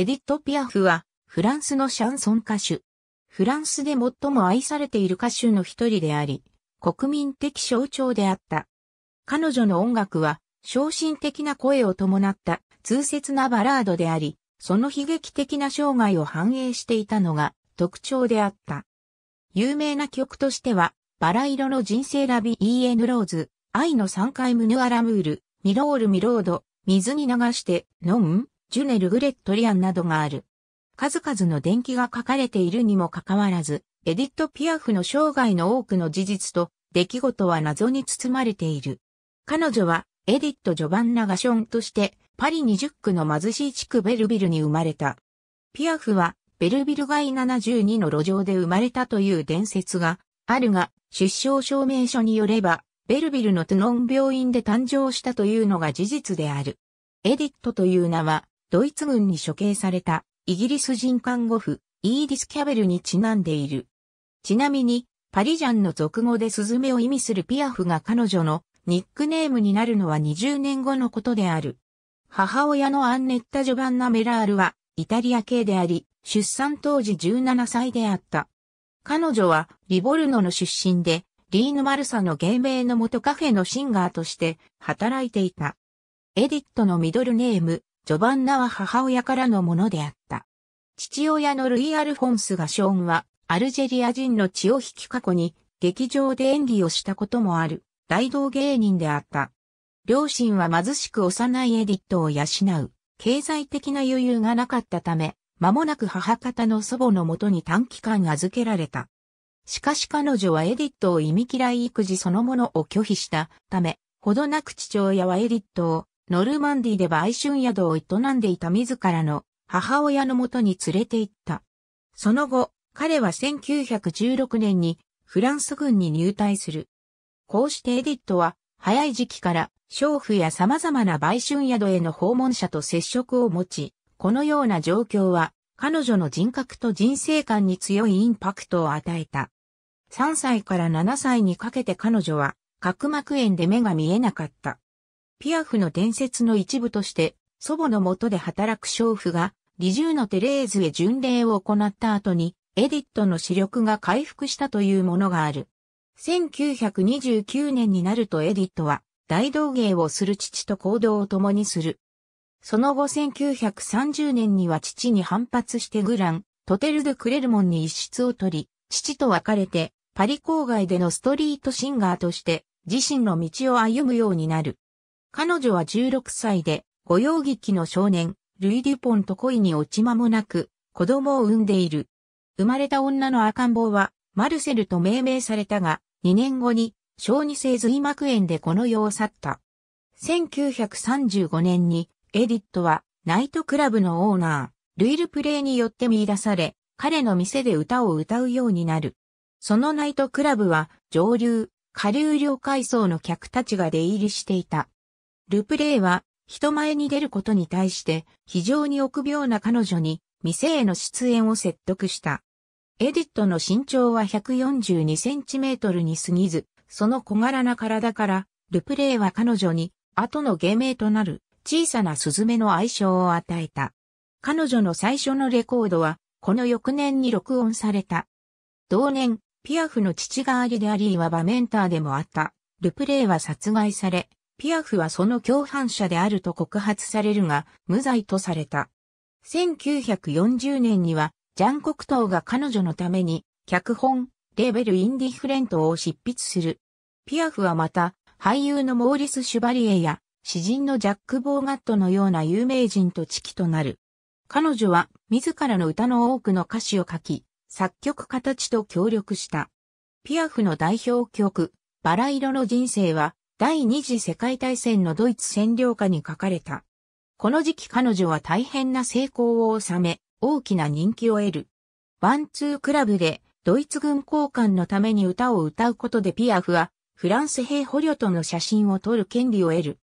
エディット・ピアフは、フランスのシャンソン歌手。フランスで最も愛されている歌手の一人であり、国民的象徴であった。彼女の音楽は、昇進的な声を伴った通説なバラードであり、その悲劇的な生涯を反映していたのが特徴であった。有名な曲としては、バラ色の人生ラビイーエヌ・ローズ、愛の三回ムヌアラムール、ミロールミロード、水に流して、飲むジュネ・ルグレット・リアンなどがある。数々の伝記が書かれているにもかかわらず、エディット・ピアフの生涯の多くの事実と出来事は謎に包まれている。彼女はエディット・ジョバンナ・ガションとしてパリ20区の貧しい地区ベルビルに生まれた。ピアフはベルビル街72の路上で生まれたという伝説があるが、出生証明書によれば、ベルビルのトゥノン病院で誕生したというのが事実である。エディットという名は、ドイツ軍に処刑されたイギリス人看護婦、イーディス・キャベルにちなんでいる。ちなみに、パリジャンの俗語でスズメを意味するピアフが彼女のニックネームになるのは20年後のことである。母親のアンネッタ・ジョバンナ・メラールはイタリア系であり、出産当時17歳であった。彼女はリボルノの出身で、リーヌ・マルサの芸名の元カフェのシンガーとして働いていた。エディットのミドルネーム、ジョバンナは母親からのものであった。父親のルイ・アルフォンスがショーンは、アルジェリア人の血を引き過去に、劇場で演技をしたこともある、大道芸人であった。両親は貧しく幼いエディットを養う、経済的な余裕がなかったため、間もなく母方の祖母のもとに短期間預けられた。しかし彼女はエディットを忌み嫌い育児そのものを拒否したため、ほどなく父親はエディットをノルマンディで売春宿を営んでいた自らの母親のもとに連れて行った。その後、彼は1916年にフランス軍に入隊する。こうしてエディットは早い時期から娼婦や様々な売春宿への訪問者と接触を持ち、このような状況は彼女の人格と人生観に強いインパクトを与えた。3歳から7歳にかけて彼女は角膜炎で目が見えなかった。ピアフの伝説の一部として、祖母の下で働く娼婦が、リジューのテレーズへ巡礼を行った後に、エディットの視力が回復したというものがある。1929年になるとエディットは、大道芸をする父と行動を共にする。その後1930年には父に反発してグラン、トテル・ドクレルモンに一室を取り、父と別れて、パリ郊外でのストリートシンガーとして、自身の道を歩むようになる。彼女は16歳で、御用劇の少年、ルイ・デュポンと恋に落ち間もなく、子供を産んでいる。生まれた女の赤ん坊は、マルセルと命名されたが、2年後に、小児性髄膜炎でこの世を去った。1935年に、エディットは、ナイトクラブのオーナー、ルイル・プレイによって見出され、彼の店で歌を歌うようになる。そのナイトクラブは、上流、下流両階層の客たちが出入りしていた。ルプレイは人前に出ることに対して非常に臆病な彼女に店への出演を説得した。エディットの身長は142センチメートルに過ぎず、その小柄な体から、ルプレイは彼女に、後の芸名となる小さなスズメの愛称を与えた。彼女の最初のレコードは、この翌年に録音された。同年、ピアフの父代わりでありいわばメンターでもあった、ルプレイは殺害され、ピアフはその共犯者であると告発されるが、無罪とされた。1940年には、ジャン・コクトーが彼女のために、脚本、レーベル・インディフレントを執筆する。ピアフはまた、俳優のモーリス・シュバリエや、詩人のジャック・ボーガットのような有名人と知己となる。彼女は、自らの歌の多くの歌詞を書き、作曲家たちと協力した。ピアフの代表曲、バラ色の人生は、第二次世界大戦のドイツ占領下に書かれた。この時期彼女は大変な成功を収め、大きな人気を得る。ワンツークラブでドイツ軍交換のために歌を歌うことでピアフはフランス兵捕虜との写真を撮る権利を得る。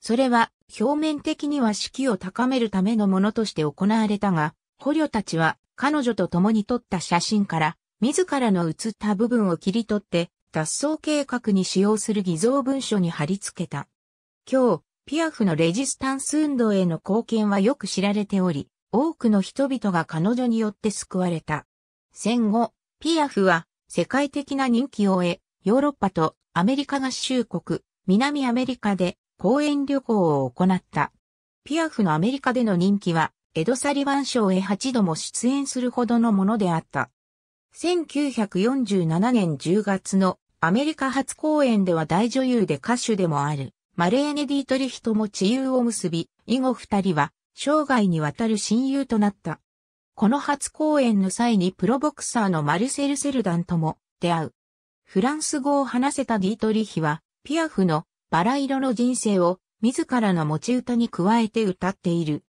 それは表面的には士気を高めるためのものとして行われたが、捕虜たちは彼女と共に撮った写真から自らの写った部分を切り取って脱走計画に使用する偽造文書に貼り付けた。今日、ピアフのレジスタンス運動への貢献はよく知られており、多くの人々が彼女によって救われた。戦後、ピアフは世界的な人気を得、ヨーロッパとアメリカ合衆国、南アメリカで公演旅行を行った。ピアフのアメリカでの人気は、エド・サリバン賞へ8度も出演するほどのものであった。1947年10月のアメリカ初公演では大女優で歌手でもある、マレーネ・ディートリヒとも知友を結び、以後二人は生涯にわたる親友となった。この初公演の際にプロボクサーのマルセル・セルダンとも出会う。フランス語を話せたディートリヒは、ピアフのバラ色の人生を自らの持ち歌に加えて歌っている。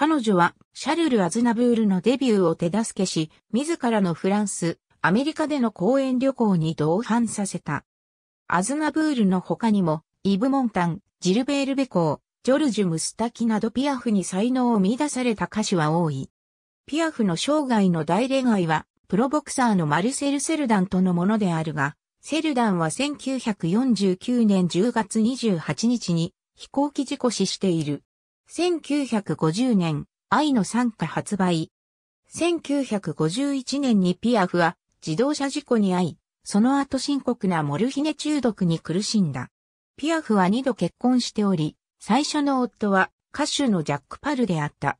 彼女はシャルル・アズナブールのデビューを手助けし、自らのフランス、アメリカでの公演旅行に同伴させた。アズナブールの他にも、イブ・モンタン、ジルベール・ベコー、ジョルジュ・ムスタキなどピアフに才能を見出された歌手は多い。ピアフの生涯の大恋愛は、プロボクサーのマルセル・セルダンとのものであるが、セルダンは1949年10月28日に飛行機事故死している。1950年、愛の参加発売。1951年にピアフは自動車事故に遭い、その後深刻なモルヒネ中毒に苦しんだ。ピアフは二度結婚しており、最初の夫は歌手のジャック・パルであった。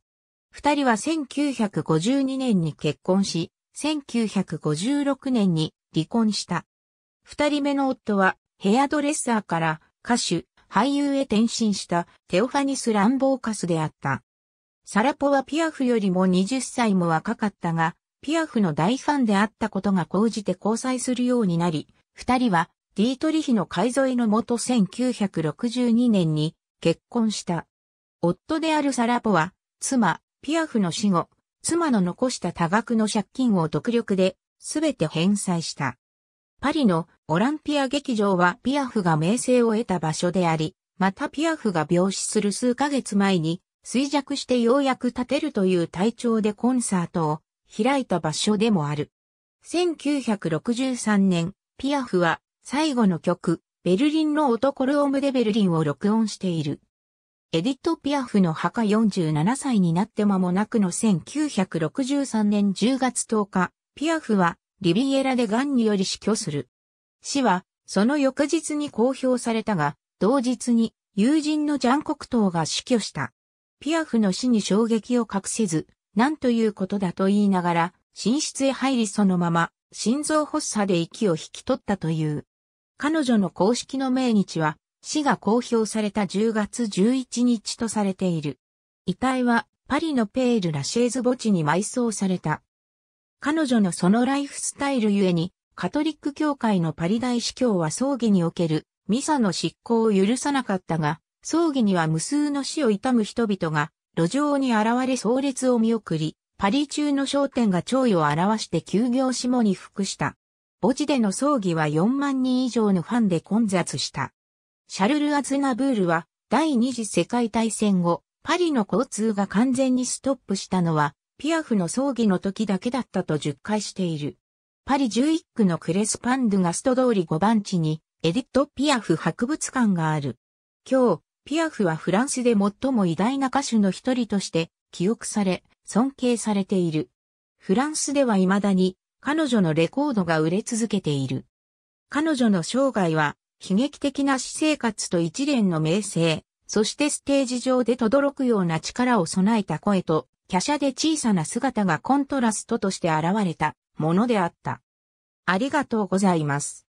二人は1952年に結婚し、1956年に離婚した。二人目の夫はヘアドレッサーから歌手、俳優へ転身したテオファニス・ランボーカスであった。サラポはピアフよりも20歳も若かったが、ピアフの大ファンであったことが講じて交際するようになり、二人はディートリヒの海沿いの元1962年に結婚した。夫であるサラポは、妻、ピアフの死後、妻の残した多額の借金を独力で、すべて返済した。パリのオランピア劇場はピアフが名声を得た場所であり、またピアフが病死する数ヶ月前に衰弱してようやく立てるという体調でコンサートを開いた場所でもある。1963年、ピアフは最後の曲、ベルリンの男ルオムでベルリンを録音している。エディット・ピアフの墓47歳になって間もなくの1963年10月10日、ピアフはリビエラで癌により死去する。死は、その翌日に公表されたが、同日に友人のジャンコクトーが死去した。ピアフの死に衝撃を隠せず、なんということだと言いながら、寝室へ入りそのまま、心臓発作で息を引き取ったという。彼女の公式の命日は、死が公表された10月11日とされている。遺体は、パリのペール・ラシェーズ墓地に埋葬された。彼女のそのライフスタイルゆえに、カトリック教会のパリ大司教は葬儀におけるミサの執行を許さなかったが、葬儀には無数の死を悼む人々が路上に現れ葬列を見送り、パリ中の商店が弔意を表して休業下に服した。墓地での葬儀は4万人以上のファンで混雑した。シャルル・アズナブールは第二次世界大戦後、パリの交通が完全にストップしたのはピアフの葬儀の時だけだったと10回している。パリ11区のクレスパンドガスト通り5番地にエディット・ピアフ博物館がある。今日、ピアフはフランスで最も偉大な歌手の一人として記憶され、尊敬されている。フランスでは未だに彼女のレコードが売れ続けている。彼女の生涯は悲劇的な私生活と一連の名声、そしてステージ上で轟くような力を備えた声と華奢で小さな姿がコントラストとして現れたものであった。ありがとうございます。